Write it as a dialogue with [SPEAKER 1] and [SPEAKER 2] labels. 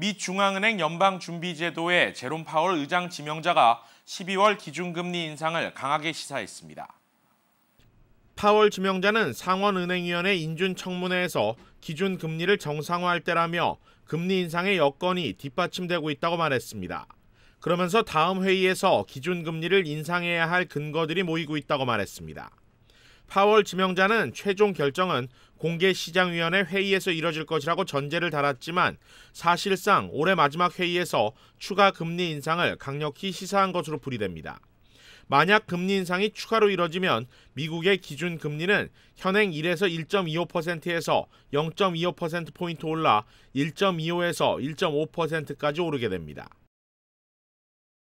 [SPEAKER 1] 미 중앙은행 연방준비제도의 제롬 파월 의장 지명자가 12월 기준금리 인상을 강하게 시사했습니다. 파월 지명자는 상원은행위원회 인준청문회에서 기준금리를 정상화할 때라며 금리 인상의 여건이 뒷받침되고 있다고 말했습니다. 그러면서 다음 회의에서 기준금리를 인상해야 할 근거들이 모이고 있다고 말했습니다. 파월 지명자는 최종 결정은 공개시장위원회 회의에서 이뤄질 것이라고 전제를 달았지만 사실상 올해 마지막 회의에서 추가 금리 인상을 강력히 시사한 것으로 풀이됩니다. 만약 금리 인상이 추가로 이뤄지면 미국의 기준 금리는 현행 1에서 1.25%에서 0.25%포인트 올라 1.25에서 1.5%까지 오르게 됩니다.